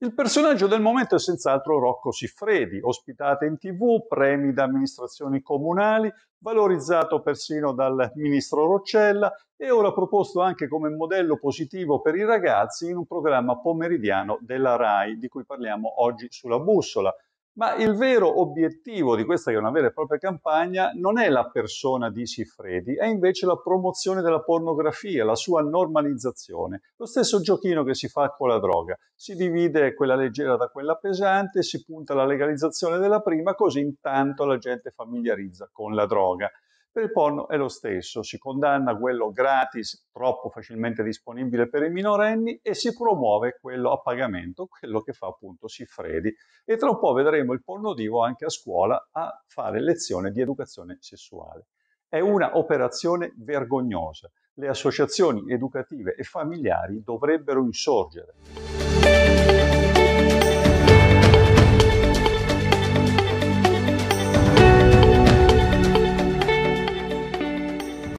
Il personaggio del momento è senz'altro Rocco Siffredi, ospitato in tv, premi da amministrazioni comunali, valorizzato persino dal ministro Roccella e ora proposto anche come modello positivo per i ragazzi in un programma pomeridiano della RAI, di cui parliamo oggi sulla bussola. Ma il vero obiettivo di questa che è una vera e propria campagna non è la persona di Siffredi, è invece la promozione della pornografia, la sua normalizzazione. Lo stesso giochino che si fa con la droga. Si divide quella leggera da quella pesante, si punta alla legalizzazione della prima, così intanto la gente familiarizza con la droga. Per il porno è lo stesso, si condanna quello gratis, troppo facilmente disponibile per i minorenni e si promuove quello a pagamento, quello che fa appunto Siffredi. E tra un po' vedremo il porno divo anche a scuola a fare lezione di educazione sessuale. È una operazione vergognosa. Le associazioni educative e familiari dovrebbero insorgere.